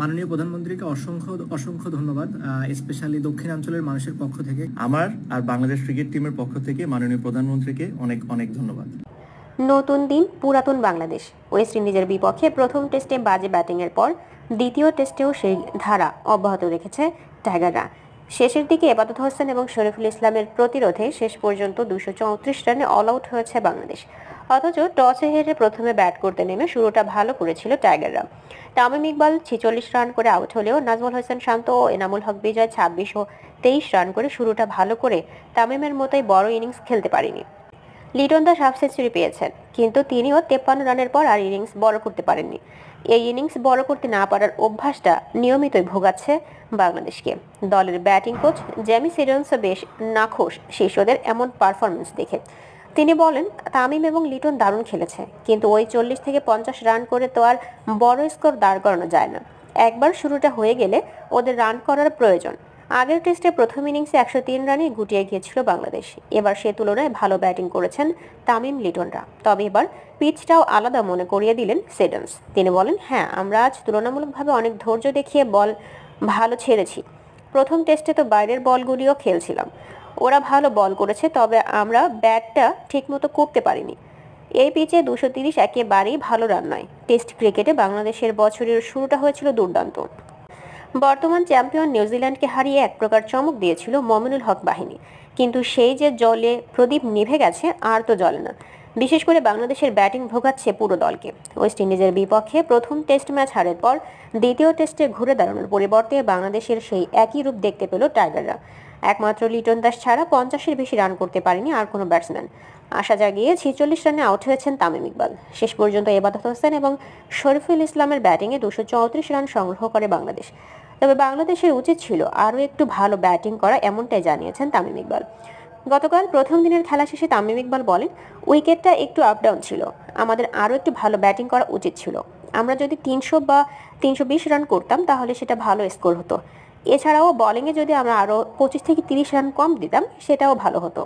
মাননীয় প্রধানমন্ত্রীকে অসংখ্য অসংখ্য ধন্যবাদ স্পেশালি দক্ষিণাঞ্চলের মানুষের পক্ষ থেকে আমার আর বাংলাদেশ ক্রিকেট টিমের পক্ষ থেকে মাননীয় প্রধানমন্ত্রীকে অনেক অনেক ধন্যবাদ নতুন দিন পুরাতন বাংলাদেশ ওয়েস্ট ইন্ডিজের বিপক্ষে প্রথম টেস্টে বাজে ব্যাটিংয়ের পর দ্বিতীয় টেস্টেও সেই ধারা অব্যাহত রেখেছে টাইগাররা শেষের দিকে এবাদত হোসেন এবং শরীফুল ইসলামের প্রতিরোধে শেষ পর্যন্ত দুশো রানে অল আউট হয়েছে বাংলাদেশ অথচ টসে হেরে প্রথমে ব্যাট করতে নেমে শুরুটা ভালো করেছিল টাইগাররা তামিম ইকবাল ছিচল্লিশ রান করে আউট হলেও নাজমুল হোসেন শান্ত ও এনামুল হক বিজয় ছাব্বিশ ও তেইশ রান করে শুরুটা ভালো করে তামিমের মতোই বড় ইনিংস খেলতে পারেনি লিটন দাস হাফ সেঞ্চুরি পেয়েছেন কিন্তু তিনিও তেপ্পান্ন রানের পর আর ইনিংস বড় করতে পারেননি এই ইনিংস বড় করতে না পারার অভ্যাসটা নিয়মিতই ভোগাচ্ছে বাংলাদেশকে দলের ব্যাটিং কোচ জ্যামি সিডন্স বেশ নাখোশ শিষ্যদের এমন পারফরমেন্স দেখে তিনি বলেন তামিম এবং লিটন দারুণ খেলেছে কিন্তু ওই চল্লিশ থেকে পঞ্চাশ রান করে তো আর বড় স্কোর দাঁড় করানো যায় না একবার শুরুটা হয়ে গেলে ওদের রান করার প্রয়োজন আগের টেস্টে প্রথম ইনিংসে একশো তিন রানে গুটিয়ে গিয়েছিল বাংলাদেশ এবার সে তুলনায় ভালো ব্যাটিং করেছেন তামিম লিটনরা তবে এবার পিচটাও আলাদা মনে করিয়ে দিলেন সেডেন্স তিনি বলেন হ্যাঁ আমরা আজ তুলনামূলকভাবে অনেক ধৈর্য দেখিয়ে বল ভালো ছেড়েছি প্রথম টেস্টে তো বাইরের বলগুলিও খেলছিলাম ওরা ভালো বল করেছে তবে আমরা ব্যাটটা ঠিকমতো করতে পারিনি এই পিচে দুশো তিরিশ একেবারেই ভালো রান নয় টেস্ট ক্রিকেটে বাংলাদেশের বছরের শুরুটা হয়েছিল দুর্দান্ত বর্তমান চ্যাম্পিয়ন নিউজিল্যান্ডকে হারিয়ে এক প্রকার চমক দিয়েছিল মমিনুল হক বাহিনী কিন্তু সেই যে জলে প্রদীপ নিভে গেছে আর তো জলে না বিশেষ করে বাংলাদেশের ব্যাটিং ভোগাচ্ছে পুরো দলকে ওয়েস্ট ইন্ডিজের বিপক্ষে প্রথম টেস্ট ম্যাচ হারের পর দ্বিতীয় টেস্টে ঘুরে দাঁড়ানোর পরিবর্তে বাংলাদেশের সেই একই রূপ দেখতে পেল টাইগাররা একমাত্র লিটন দাস ছাড়া পঞ্চাশের বেশি রান করতে পারেনি আর কোনো ব্যাটসম্যান আশা জাগিয়ে ছিচল্লিশ রানে আউট হয়েছেন তামিম ইকবাল শেষ পর্যন্ত এবাদত হোসেন এবং শরীফুল ইসলামের ব্যাটিংয়ে দুশো চৌত্রিশ রান সংগ্রহ করে বাংলাদেশ তবে বাংলাদেশের উচিত ছিল আরও একটু ভালো ব্যাটিং করা এমনটাই জানিয়েছেন তামিম ইকবাল গতকাল প্রথম দিনের খেলা শেষে তামিম ইকবাল বলেন উইকেটটা একটু আপডাউন ছিল আমাদের আরও একটু ভালো ব্যাটিং করা উচিত ছিল আমরা যদি তিনশো বা তিনশো বিশ রান করতাম তাহলে সেটা ভালো স্কোর হতো এছাড়াও বলিংয়ে যদি আমরা আরও পঁচিশ থেকে তিরিশ রান কম দিতাম সেটাও ভালো হতো